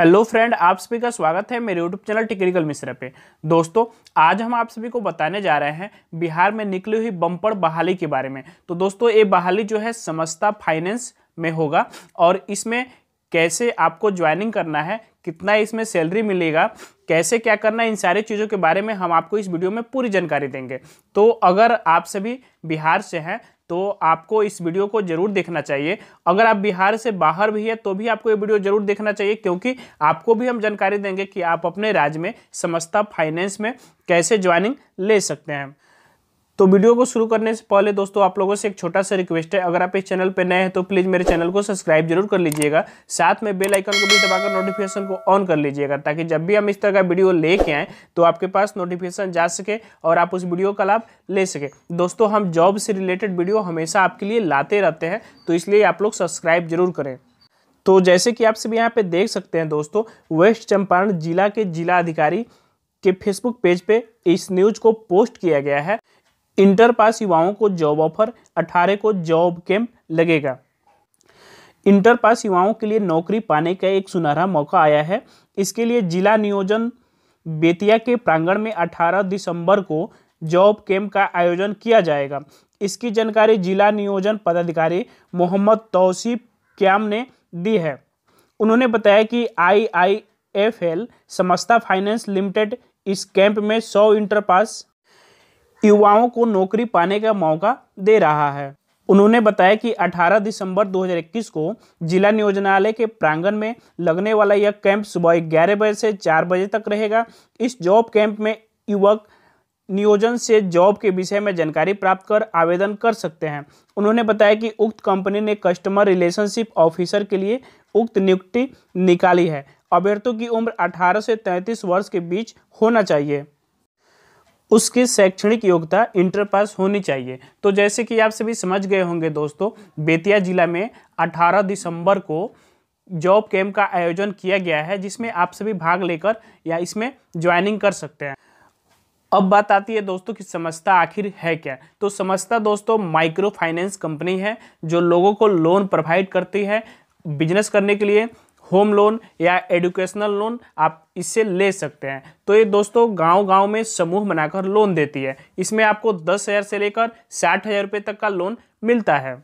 hello friend आप सभी का स्वागत है मेरे यूट्यूब चैनल टेक्निकल मिश्रा पे दोस्तों आज हम आप सभी को बताने जा रहे हैं बिहार में निकली हुई बम्पर बहाली के बारे में तो दोस्तों ये बहाली जो है समस्ता फाइनेंस में होगा और इसमें कैसे आपको ज्वाइनिंग करना है कितना इसमें सैलरी मिलेगा कैसे क्या करना है इन सारी चीज़ों के बारे में हम आपको इस वीडियो में पूरी जानकारी देंगे तो अगर आप सभी बिहार से हैं तो आपको इस वीडियो को जरूर देखना चाहिए अगर आप बिहार से बाहर भी है तो भी आपको ये वीडियो जरूर देखना चाहिए क्योंकि आपको भी हम जानकारी देंगे कि आप अपने राज्य में समस्ता फाइनेंस में कैसे ज्वाइनिंग ले सकते हैं तो वीडियो को शुरू करने से पहले दोस्तों आप लोगों से एक छोटा सा रिक्वेस्ट है अगर आप इस चैनल पर नए हैं तो प्लीज़ मेरे चैनल को सब्सक्राइब जरूर कर लीजिएगा साथ में बेल आइकन को भी दबाकर नोटिफिकेशन को ऑन कर लीजिएगा ताकि जब भी हम इस तरह का वीडियो लेके आएँ तो आपके पास नोटिफिकेशन जा सके और आप उस वीडियो का लाभ ले सके दोस्तों हम जॉब से रिलेटेड वीडियो हमेशा आपके लिए लाते रहते हैं तो इसलिए आप लोग सब्सक्राइब जरूर करें तो जैसे कि आप सभी यहाँ पे देख सकते हैं दोस्तों वेस्ट चंपारण जिला के जिला अधिकारी के फेसबुक पेज पे इस न्यूज को पोस्ट किया गया है इंटर पास युवाओं को जॉब ऑफर अठारह को जॉब कैंप लगेगा इंटर पास युवाओं के लिए नौकरी पाने का एक सुनहरा मौका आया है इसके लिए जिला नियोजन बेतिया के प्रांगण में 18 दिसंबर को जॉब कैंप का आयोजन किया जाएगा इसकी जानकारी जिला नियोजन पदाधिकारी मोहम्मद तोसीफ़ क्याम ने दी है उन्होंने बताया कि I I F L Samasta finance limited इस कैंप में सौ इंटर पास युवाओं को नौकरी पाने का मौका दे रहा है उन्होंने बताया कि 18 दिसंबर 2021 को जिला नियोजनालय के प्रांगण में लगने वाला यह कैंप सुबह ग्यारह बजे से चार बजे तक रहेगा इस जॉब कैंप में युवक नियोजन से जॉब के विषय में जानकारी प्राप्त कर आवेदन कर सकते हैं उन्होंने बताया कि उक्त कंपनी ने कस्टमर रिलेशनशिप ऑफिसर के लिए उक्त नियुक्ति निकाली है अभ्यर्थियों की उम्र 18 से 33 वर्ष के बीच होना चाहिए उसकी शैक्षणिक योग्यता इंटर पास होनी चाहिए तो जैसे कि आप सभी समझ गए होंगे दोस्तों बेतिया जिला में 18 दिसंबर को जॉब कैंप का आयोजन किया गया है जिसमें आप सभी भाग लेकर या इसमें ज्वाइनिंग कर सकते हैं अब बात आती है दोस्तों कि समस्ता आखिर है क्या तो समस्ता दोस्तों माइक्रो फाइनेंस कंपनी है जो लोगों को लोन प्रोवाइड करती है बिजनेस करने के लिए होम लोन या एजुकेशनल लोन आप इससे ले सकते हैं तो ये दोस्तों गांव गांव में समूह बनाकर लोन देती है इसमें आपको दस हज़ार से लेकर साठ हज़ार रुपये तक का लोन मिलता है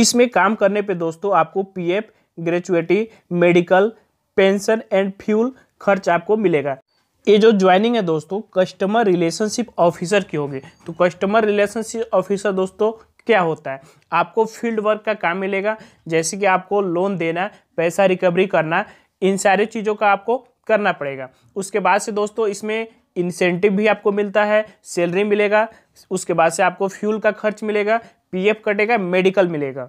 इसमें काम करने पे दोस्तों आपको PF gratuity medical pension and fuel खर्च आपको मिलेगा ये जो ज्वाइनिंग है दोस्तों कस्टमर रिलेशनशिप ऑफिसर की होगी तो कस्टमर रिलेशनशिप ऑफिसर दोस्तों क्या होता है आपको फील्ड वर्क का काम मिलेगा जैसे कि आपको लोन देना पैसा रिकवरी करना इन सारी चीज़ों का आपको करना पड़ेगा उसके बाद से दोस्तों इसमें इंसेंटिव भी आपको मिलता है सैलरी मिलेगा उसके बाद से आपको फ्यूल का खर्च मिलेगा पीएफ कटेगा मेडिकल मिलेगा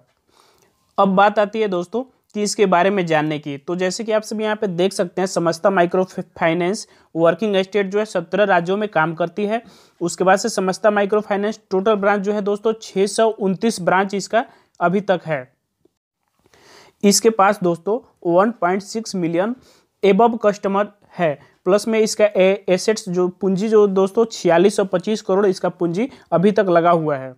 अब बात आती है दोस्तों चीज़ इसके बारे में जानने की तो जैसे कि आप सभी यहाँ पे देख सकते हैं समस्ता माइक्रो फाइनेंस वर्किंग स्टेट जो है सत्रह राज्यों में काम करती है उसके बाद से समस्ता माइक्रो फाइनेंस टोटल ब्रांच जो है दोस्तों छः ब्रांच इसका अभी तक है इसके पास दोस्तों 1.6 मिलियन एब कस्टमर है प्लस में इसका एसेट्स जो पूंजी जो दोस्तों छियालीस करोड़ इसका पूंजी अभी तक लगा हुआ है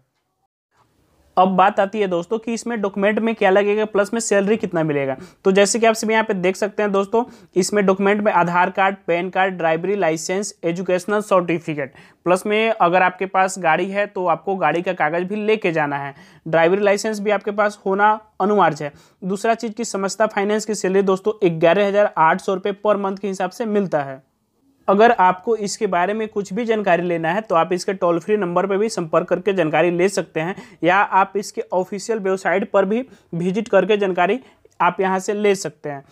अब बात आती है दोस्तों कि इसमें डॉक्यूमेंट में क्या लगेगा प्लस में सैलरी कितना मिलेगा तो जैसे कि आप सभी यहाँ पे देख सकते हैं दोस्तों इसमें डॉक्यूमेंट में Aadhaar card pan card driving licence educational certificate plus में अगर आपके पास गाड़ी है तो आपको गाड़ी का कागज़ भी लेके जाना है ड्राइवरी लाइसेंस भी आपके पास होना अनिवार्य है दूसरा चीज़ की समझता फाइनेंस की सैलरी दोस्तों ग्यारह हज़ार आठ सौ रुपये पर मंथ के हिसाब से मिलता है अगर आपको इसके बारे में कुछ भी जानकारी लेना है तो आप इसके टोल फ्री नंबर पर भी संपर्क करके जानकारी ले सकते हैं या आप इसके ऑफिशियल वेबसाइट पर भी विजिट करके जानकारी आप यहाँ से ले सकते हैं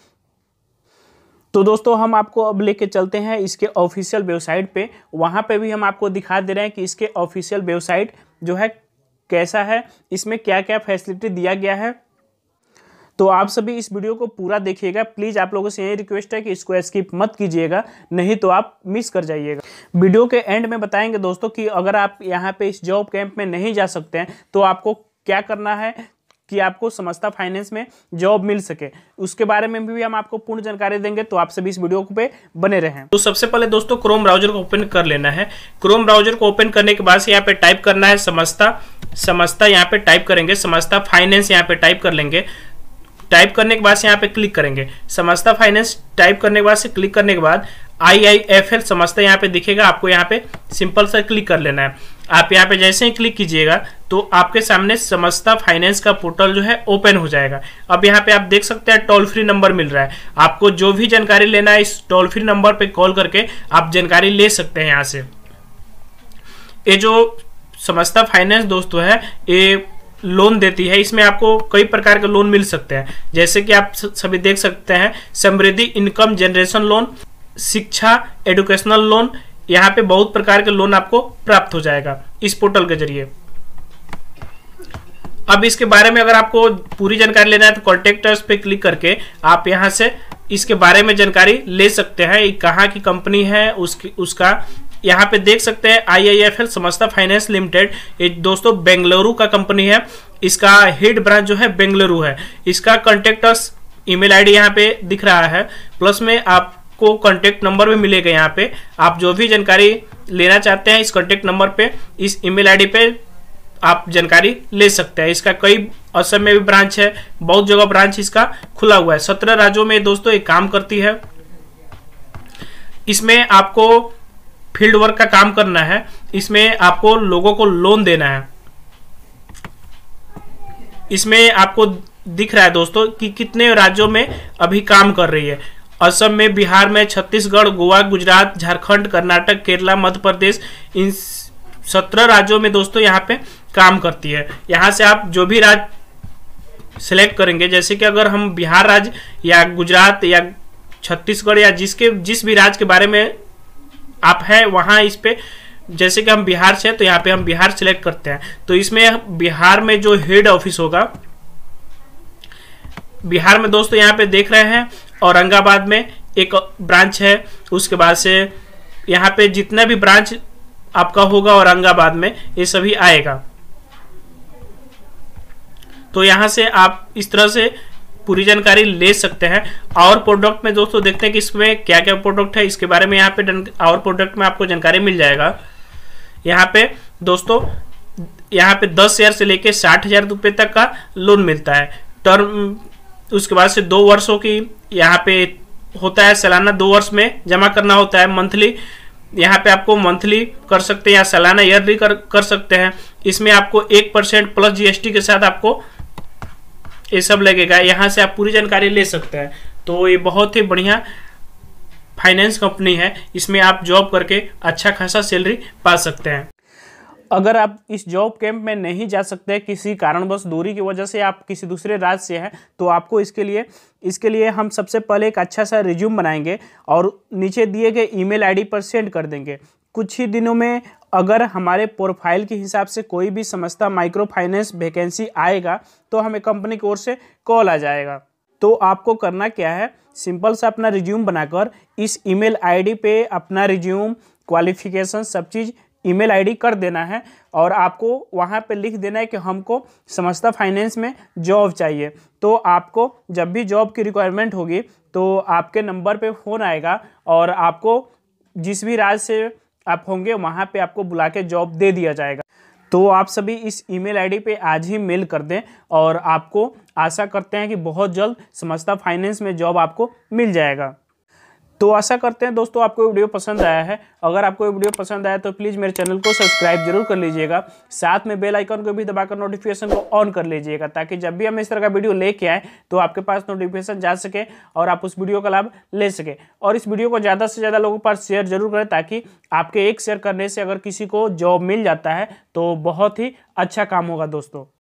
तो दोस्तों हम आपको अब लेके चलते हैं इसके ऑफिशियल वेबसाइट पे वहाँ पे भी हम आपको दिखा दे रहे हैं कि इसके ऑफिशियल वेबसाइट जो है कैसा है इसमें क्या क्या फैसिलिटी दिया गया है तो आप सभी इस वीडियो को पूरा देखिएगा प्लीज़ आप लोगों से यही रिक्वेस्ट है कि इसको स्किप मत कीजिएगा नहीं तो आप मिस कर जाइएगा वीडियो के एंड में बताएंगे दोस्तों कि अगर आप यहाँ पे इस जॉब कैंप में नहीं जा सकते हैं तो आपको क्या करना है कि आपको समस्ता फाइनेंस में जॉब मिल सके उसके बारे में भी हम आपको पूर्ण जानकारी देंगे तो आप सभी इस वीडियो पे बने रहें तो सबसे पहले दोस्तों क्रोम ब्राउजर को ओपन कर लेना है क्रोम ब्राउजर को ओपन करने के बाद से यहाँ पे टाइप करना है समस्ता समस्ता यहाँ पे टाइप करेंगे समस्ता फाइनेंस यहाँ पे टाइप कर लेंगे टाइप करने के बाद से यहाँ पे क्लिक करेंगे समझता फाइनेंस टाइप करने के बाद से क्लिक करने के बाद आई आई एफ एल समझता यहाँ पे दिखेगा आपको यहाँ पे सिंपल सा क्लिक कर लेना है आप यहाँ पे जैसे ही क्लिक कीजिएगा तो आपके सामने समस्ता फाइनेंस का पोर्टल जो है ओपन हो जाएगा अब यहाँ पे आप देख सकते हैं टोल फ्री नंबर मिल रहा है आपको जो भी जानकारी लेना है इस टोल फ्री नंबर पर कॉल करके आप जानकारी ले सकते हैं यहाँ से ये जो समस्ता फाइनेंस दोस्तों है ये लोन देती है इसमें आपको कई प्रकार के लोन मिल सकते हैं जैसे कि आप सभी देख सकते हैं समृद्धि इनकम जनरेशन लोन शिक्षा एडुकेशनल लोन यहाँ पे बहुत प्रकार के लोन आपको प्राप्त हो जाएगा इस पोर्टल के जरिए अब इसके बारे में अगर आपको पूरी जानकारी लेना है तो कॉन्टेक्टर्स पे क्लिक करके आप यहाँ से इसके बारे में जानकारी ले सकते हैं कहाँ की कंपनी है उसकी उसका यहाँ पे देख सकते हैं I I F L Samasta finance limited ये दोस्तों बेंगलुरु का कंपनी है इसका हेड ब्रांच जो है बेंगलुरु है इसका कॉन्टेक्ट ईमेल आईडी यहाँ पे दिख रहा है प्लस में आपको कॉन्टेक्ट नंबर भी मिलेगा यहाँ पे आप जो भी जानकारी लेना चाहते हैं इस कॉन्टेक्ट नंबर पे इस ईमेल आईडी पे आप जानकारी ले सकते हैं इसका कई असम में भी ब्रांच है बहुत जगह ब्रांच इसका खुला हुआ है सत्रह राज्यों में दोस्तों ये काम करती है इसमें आपको फील्ड वर्क का काम करना है इसमें आपको लोगों को लोन देना है इसमें आपको दिख रहा है दोस्तों कि कितने राज्यों में अभी काम कर रही है असम में बिहार में छत्तीसगढ़ गोवा गुजरात झारखंड कर्नाटक केरला मध्य प्रदेश इन सत्रह राज्यों में दोस्तों यहाँ पे काम करती है यहाँ से आप जो भी राज्य सेलेक्ट करेंगे जैसे कि अगर हम बिहार राज्य या गुजरात या छत्तीसगढ़ या जिसके जिस भी राज्य के बारे में आप है वहाँ इस पर जैसे कि हम बिहार से हैं तो यहाँ पे हम बिहार सेलेक्ट करते हैं तो इसमें बिहार में जो हेड ऑफिस होगा बिहार में दोस्तों यहाँ पे देख रहे हैं औरंगाबाद में एक ब्रांच है उसके बाद से यहाँ पे जितना भी ब्रांच आपका होगा औरंगाबाद में ये सभी आएगा तो यहाँ से आप इस तरह से पूरी जानकारी ले सकते हैं और प्रोडक्ट में दोस्तों देखते हैं कि इसमें क्या क्या प्रोडक्ट है इसके बारे में यहाँ पे और प्रोडक्ट में आपको जानकारी मिल जाएगा यहाँ पे दोस्तों यहाँ पे दस हज़ार से लेके साठ हज़ार रुपये तक का लोन मिलता है टर्म उसके बाद से दो वर्षों की यहाँ पे होता है सालाना दो वर्ष में जमा करना होता है मंथली यहाँ पे आपको मंथली कर सकते हैं या सालाना ईयरली कर कर सकते हैं इसमें आपको एक परसेंट प्लस जीएसटी के साथ आपको ये सब लगेगा यहाँ से आप पूरी जानकारी ले सकते हैं तो ये बहुत ही बढ़िया फाइनेंस कंपनी है इसमें आप जॉब करके अच्छा खासा सैलरी पा सकते हैं अगर आप इस जॉब कैंप में नहीं जा सकते किसी कारणवश दूरी की वजह से आप किसी दूसरे राज्य से हैं तो आपको इसके लिए इसके लिए हम सबसे पहले एक अच्छा सा रिज्यूम बनाएंगे और नीचे दिए गए ईमेल आईडी पर सेंड कर देंगे कुछ ही दिनों में अगर हमारे प्रोफाइल के हिसाब से कोई भी समझता माइक्रो फाइनेंस वैकेंसी आएगा तो हमें कंपनी की ओर से कॉल आ जाएगा तो आपको करना क्या है सिंपल सा अपना रिज्यूम बनाकर इस ईमेल आईडी पे अपना रिज्यूम क्वालिफिकेशन सब चीज़ ईमेल आईडी कर देना है और आपको वहाँ पे लिख देना है कि हमको समझता फाइनेंस में जॉब चाहिए तो आपको जब भी जॉब की रिक्वायरमेंट होगी तो आपके नंबर पर फ़ोन आएगा और आपको जिस भी राज्य से आप होंगे वहाँ पे आपको बुला के जॉब दे दिया जाएगा तो आप सभी इस ईमेल आईडी पे आज ही मेल कर दें और आपको आशा करते हैं कि बहुत जल्द समझता फाइनेंस में जॉब आपको मिल जाएगा तो आशा करते हैं दोस्तों आपको वीडियो पसंद आया है अगर आपको वीडियो पसंद आया तो प्लीज़ मेरे चैनल को सब्सक्राइब जरूर कर लीजिएगा साथ में बेल आइकन को भी दबाकर नोटिफिकेशन को ऑन कर लीजिएगा ताकि जब भी हम इस तरह का वीडियो लेके आए तो आपके पास नोटिफिकेशन जा सके और आप उस वीडियो का लाभ ले सकें और इस वीडियो को ज़्यादा से ज़्यादा लोगों पर शेयर जरूर करें ताकि आपके एक शेयर करने से अगर किसी को जॉब मिल जाता है तो बहुत ही अच्छा काम होगा दोस्तों